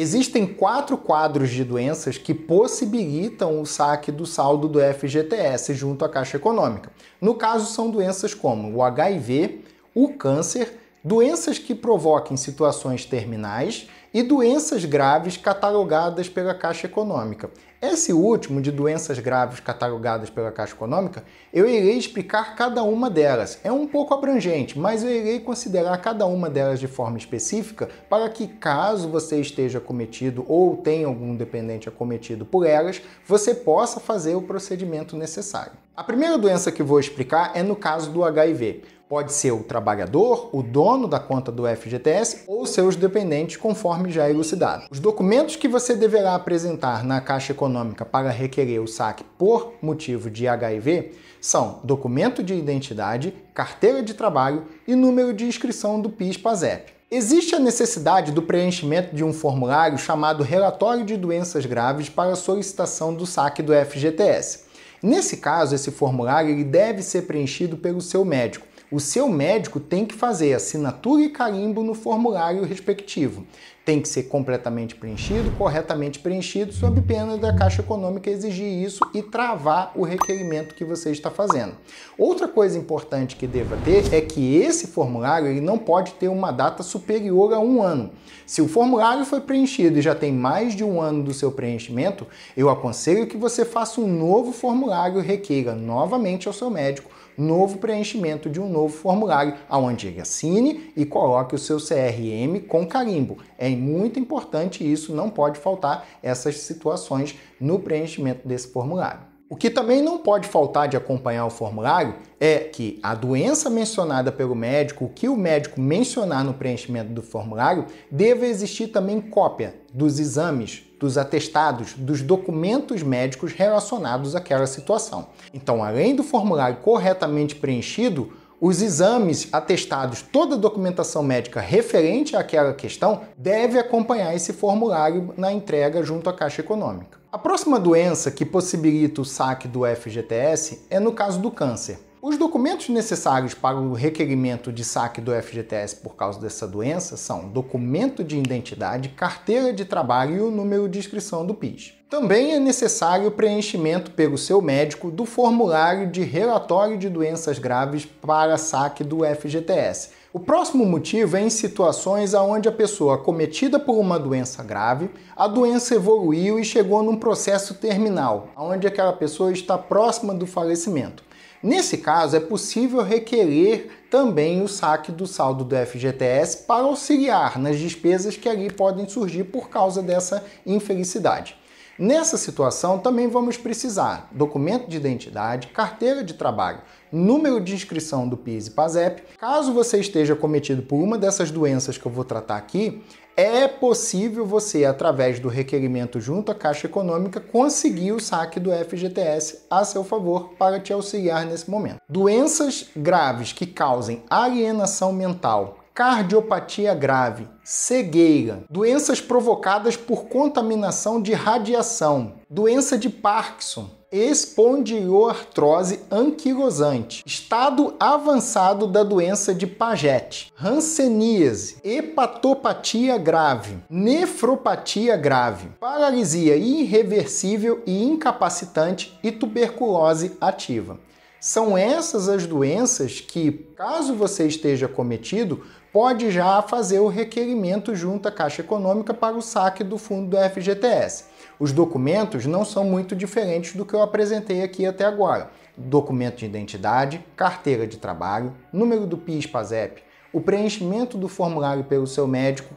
Existem quatro quadros de doenças que possibilitam o saque do saldo do FGTS junto à Caixa Econômica. No caso, são doenças como o HIV, o câncer, doenças que provoquem situações terminais e doenças graves catalogadas pela Caixa Econômica. Esse último, de doenças graves catalogadas pela Caixa Econômica, eu irei explicar cada uma delas. É um pouco abrangente, mas eu irei considerar cada uma delas de forma específica para que, caso você esteja cometido ou tenha algum dependente acometido por elas, você possa fazer o procedimento necessário. A primeira doença que vou explicar é no caso do HIV. Pode ser o trabalhador, o dono da conta do FGTS ou seus dependentes, conforme já é elucidado. Os documentos que você deverá apresentar na Caixa Econômica para requerer o saque por motivo de HIV são documento de identidade, carteira de trabalho e número de inscrição do PIS/PASEP. Existe a necessidade do preenchimento de um formulário chamado Relatório de Doenças Graves para solicitação do saque do FGTS. Nesse caso, esse formulário ele deve ser preenchido pelo seu médico o seu médico tem que fazer assinatura e carimbo no formulário respectivo. Tem que ser completamente preenchido, corretamente preenchido, sob pena da Caixa Econômica exigir isso e travar o requerimento que você está fazendo. Outra coisa importante que deva ter é que esse formulário ele não pode ter uma data superior a um ano. Se o formulário foi preenchido e já tem mais de um ano do seu preenchimento, eu aconselho que você faça um novo formulário e requeira novamente ao seu médico novo preenchimento de um novo novo formulário aonde ele assine e coloque o seu CRM com carimbo. É muito importante isso, não pode faltar essas situações no preenchimento desse formulário. O que também não pode faltar de acompanhar o formulário é que a doença mencionada pelo médico, o que o médico mencionar no preenchimento do formulário, deve existir também cópia dos exames, dos atestados, dos documentos médicos relacionados àquela situação. Então, além do formulário corretamente preenchido, os exames atestados, toda a documentação médica referente àquela questão deve acompanhar esse formulário na entrega junto à Caixa Econômica. A próxima doença que possibilita o saque do FGTS é no caso do câncer. Os documentos necessários para o requerimento de saque do FGTS por causa dessa doença são documento de identidade, carteira de trabalho e o número de inscrição do PIS. Também é necessário o preenchimento pelo seu médico do formulário de relatório de doenças graves para saque do FGTS. O próximo motivo é em situações onde a pessoa cometida por uma doença grave, a doença evoluiu e chegou num processo terminal, onde aquela pessoa está próxima do falecimento. Nesse caso, é possível requerer também o saque do saldo do FGTS para auxiliar nas despesas que ali podem surgir por causa dessa infelicidade. Nessa situação, também vamos precisar documento de identidade, carteira de trabalho, número de inscrição do PIS e PASEP. Caso você esteja cometido por uma dessas doenças que eu vou tratar aqui, é possível você, através do requerimento junto à Caixa Econômica, conseguir o saque do FGTS a seu favor para te auxiliar nesse momento. Doenças graves que causem alienação mental cardiopatia grave, cegueira, doenças provocadas por contaminação de radiação, doença de Parkinson, espondioartrose anquilosante, estado avançado da doença de Paget, hanseníase, hepatopatia grave, nefropatia grave, paralisia irreversível e incapacitante e tuberculose ativa. São essas as doenças que, caso você esteja cometido, pode já fazer o requerimento junto à Caixa Econômica para o saque do fundo do FGTS. Os documentos não são muito diferentes do que eu apresentei aqui até agora. Documento de identidade, carteira de trabalho, número do PIS-PASEP, o preenchimento do formulário pelo seu médico,